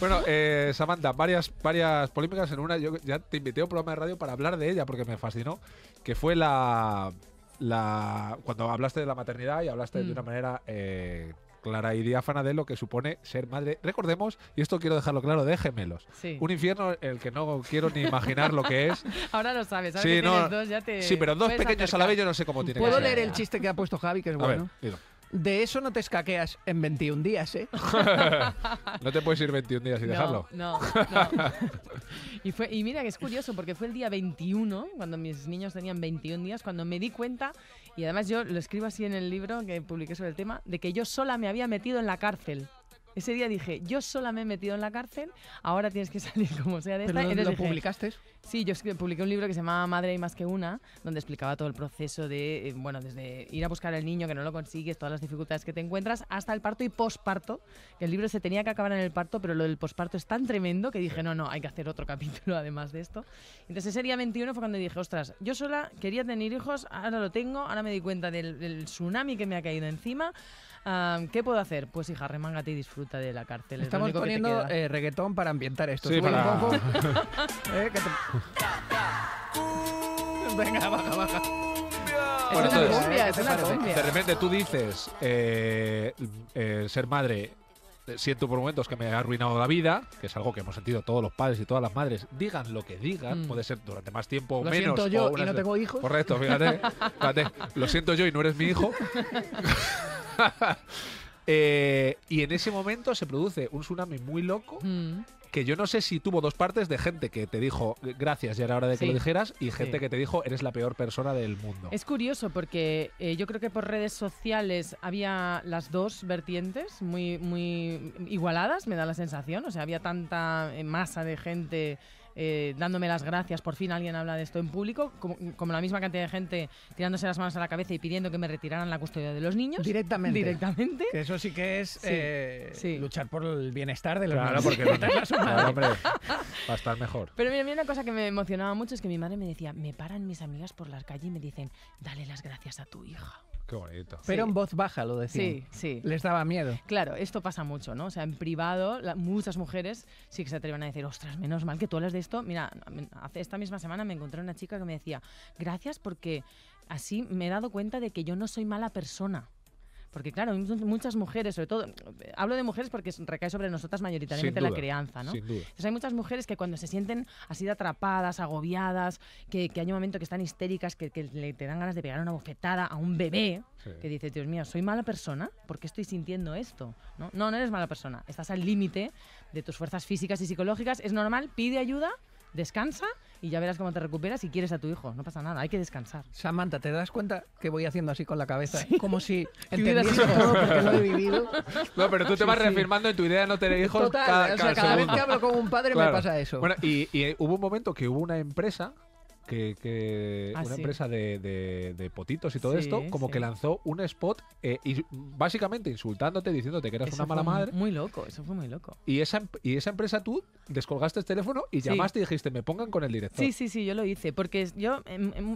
Bueno, eh, Samantha, varias, varias polémicas en una. Yo ya te invité a un programa de radio para hablar de ella porque me fascinó. Que fue la. la cuando hablaste de la maternidad y hablaste de una mm. manera. Eh, clara y diáfana de lo que supone ser madre. Recordemos, y esto quiero dejarlo claro, de gemelos. Un infierno el que no quiero ni imaginar lo que es. Ahora lo sabes, ahora sí, que dos, ya te Sí, pero dos pequeños a la vez yo no sé cómo tiene que ser. ¿Puedo leer el chiste que ha puesto Javi, que es a bueno? de eso no te escaqueas en 21 días, ¿eh? no te puedes ir 21 días y dejarlo. No, no. y, fue, y mira que es curioso, porque fue el día 21, cuando mis niños tenían 21 días, cuando me di cuenta, y además yo lo escribo así en el libro que publiqué sobre el tema, de que yo sola me había metido en la cárcel. Ese día dije, yo sola me he metido en la cárcel, ahora tienes que salir como sea de esta. ¿Pero lo publicaste? Sí, yo publiqué un libro que se llamaba Madre y más que una, donde explicaba todo el proceso de, eh, bueno, desde ir a buscar al niño que no lo consigues, todas las dificultades que te encuentras, hasta el parto y posparto, que el libro se tenía que acabar en el parto, pero lo del posparto es tan tremendo que dije, no, no, hay que hacer otro capítulo además de esto. Entonces ese día 21 fue cuando dije, ostras, yo sola quería tener hijos, ahora lo tengo, ahora me di cuenta del tsunami que me ha caído encima. ¿Qué puedo hacer? Pues hija, remángate y disfruta de la cárcel. Estamos poniendo eh, reggaetón para ambientar esto. Sí, para... Eh, Venga, baja, baja. es una De repente tú dices eh, ser madre siento por momentos que me ha arruinado la vida, que es algo que hemos sentido todos los padres y todas las madres, digan lo que digan, mm. puede ser durante más tiempo o menos. Lo siento yo y no tengo hijos. Correcto, fíjate, lo siento yo y no eres mi hijo. Eh, y en ese momento se produce un tsunami muy loco. Mm. Que yo no sé si tuvo dos partes de gente que te dijo gracias, ya era hora de que lo dijeras, y gente que te dijo eres la peor persona del mundo. Es curioso porque eh, yo creo que por redes sociales había las dos vertientes muy, muy igualadas, me da la sensación. O sea, había tanta eh, masa de gente eh, dándome las gracias, por fin alguien habla de esto en público, como, la misma cantidad de gente tirándose las manos a la cabeza y pidiendo que me retiraran la custodia de los niños. Directamente. Directamente. eso sí que es eh, luchar por el bienestar de los claro, Porque no te vas a hombre, va a estar mejor. Pero mira, una cosa que me emocionaba mucho es que mi madre me decía, me paran mis amigas por la calle y me dicen, dale las gracias a tu hija. Qué bonito. Pero en voz baja lo decía. Sí, sí. Les daba miedo. Claro, esto pasa mucho, ¿no? O sea, en privado, muchas mujeres sí que se atreven a decir, ostras, menos mal que tú hablas de esto, mira, hace esta misma semana me encontré una chica que me decía, gracias porque así me he dado cuenta de que yo no soy mala persona. Porque claro, muchas mujeres, sobre todo, hablo de mujeres porque recae sobre nosotras mayoritariamente la crianza, ¿no? Entonces hay muchas mujeres que cuando se sienten así de atrapadas, agobiadas, que, hay un momento que están histéricas, que, le, te dan ganas de pegar una bofetada a un bebé, que dice, Dios mío, soy mala persona, ¿por qué estoy sintiendo esto? No, no, no eres mala persona, estás al límite de tus fuerzas físicas y psicológicas, es normal, pide ayuda, descansa y ya verás cómo te recuperas y quieres a tu hijo. No pasa nada, hay que descansar. Samantha, ¿te das cuenta que voy haciendo así con la cabeza? Como si entendiera todo porque he No, pero tú te vas reafirmando en tu idea de no tener hijos Total, cada, o sea, cada vez que hablo con un padre me pasa eso. Bueno, y, hubo un momento que hubo una empresa que, ah, una empresa de, potitos y todo esto, como que lanzó un spot eh, y básicamente insultándote, diciéndote que eras una mala madre. Muy loco, eso fue muy loco. Y esa, em, y esa empresa tú descolgaste el teléfono y llamaste y dijiste, me pongan con el director. Sí, sí, sí, yo lo hice, porque yo... Em, em,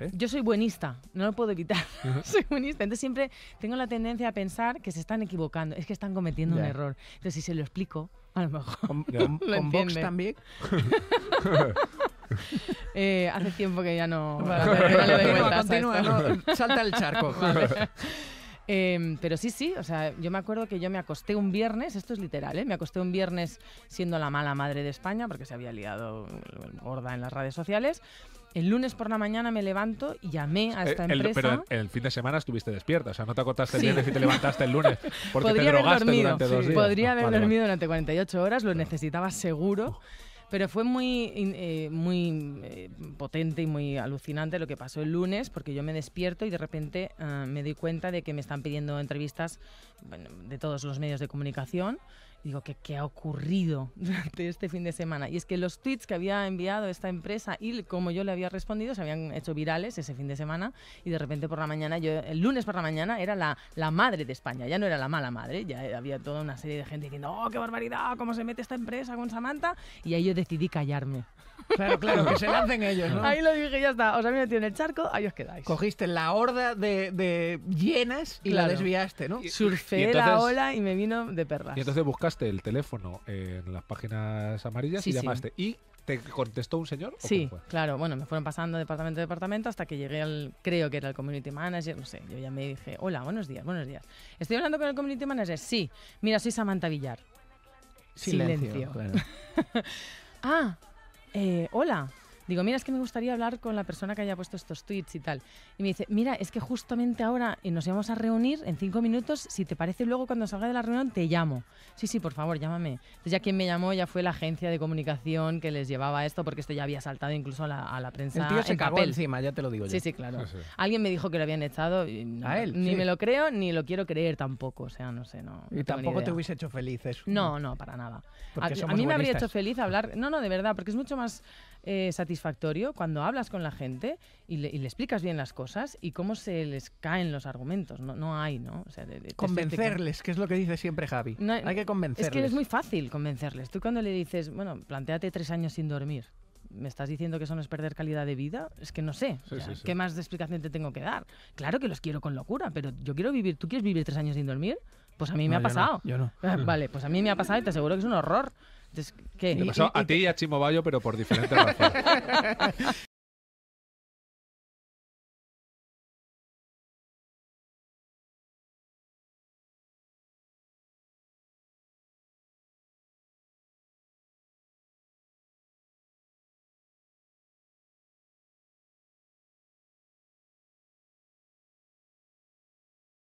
¿eh? Yo soy buenista, no lo puedo quitar. soy buenista. Entonces siempre tengo la tendencia a pensar que se están equivocando, es que están cometiendo un error. Entonces si se lo explico, a lo mejor. lo con también. Eh, hace tiempo que ya no, continúa, salta el charco. Em, pero sí, sí, o sea, yo me acuerdo que yo me acosté un viernes, esto es literal, ¿eh? me acosté un viernes siendo la mala madre de España porque se había liado gorda en las redes sociales. El lunes por la mañana me levanto y llamé a esta eh, el, Pero el, fin de semana estuviste despierta, o sea, no te acostaste el viernes y te levantaste el lunes. Porque podría te drogaste haber dormido, durante Podría ah, haber dormido durante 48 horas, lo necesitaba seguro. Pero fue muy, eh, eh, potente y muy alucinante lo que pasó el lunes, porque yo me despierto y de repente ah, me doy cuenta de que me están pidiendo entrevistas de todos los medios de comunicación digo, ¿qué, ha ocurrido durante este fin de semana? Y es que los tweets que había enviado esta empresa y como yo le había respondido se habían hecho virales ese fin de semana y de repente por la mañana, yo, el lunes por la mañana era la, la madre de España, ya no era la mala madre, ya había toda una serie de gente diciendo, oh, qué barbaridad, cómo se mete esta empresa con Samantha y ahí yo decidí callarme. Claro, claro, que se lancen ellos, ¿no? Ahí lo dije, ya está. Os habéis metido en el charco, ahí os quedáis. Cogiste la horda de, llenas y la desviaste, ¿no? Surfeé la ola y me vino de perras. Y entonces buscaste el teléfono en las páginas amarillas y llamaste. ¿Y te contestó un señor? Sí, claro. Bueno, me fueron pasando departamento a departamento hasta que llegué al, creo que era el community manager, no sé. Yo ya me dije, hola, buenos días, buenos días. ¿Estoy hablando con el community manager? Sí. Mira, soy Samantha Villar. Silencio. Ah, eh, hola, digo, mira, es que me gustaría hablar con la persona que haya puesto estos tweets y tal. Y me dice, mira, es que justamente ahora eh, nos íbamos a reunir en cinco minutos, si te parece luego cuando salga de la reunión te llamo. Sí, sí, por favor, llámame. Entonces ya quien me llamó ya fue la agencia de comunicación que les llevaba esto, porque esto ya había saltado incluso a la, a la prensa. El tío se en cagó papel. encima, ya te lo digo yo. Sí, sí, claro. Alguien me dijo que lo habían echado. Y a él. Ni me lo creo, ni lo quiero creer tampoco. O sea, no sé, no. Y tampoco te hubiese hecho feliz eso. No, no, para nada. A, a, mí me habría hecho feliz hablar. No, no, de verdad, porque es mucho más eh, Factorio, cuando hablas con la gente y le, explicas bien las cosas y cómo se les caen los argumentos. No, no hay, ¿no? sea, este convencerles, que es lo que dice siempre Javi. hay que convencerles. Es que es muy fácil convencerles. Tú cuando le dices, bueno, planteate tres años sin dormir, ¿me estás diciendo que eso no es perder calidad de vida? Es que no sé. ¿Qué más de explicación te tengo que dar? Claro que los quiero con locura, pero yo quiero vivir. ¿Tú quieres vivir tres años sin dormir? Pues a mí me ha pasado. yo no. Vale, pues a mí me ha pasado y te aseguro que es un horror. ¿Qué? pasó a ti y a Chimo Bayo, pero por diferentes razones.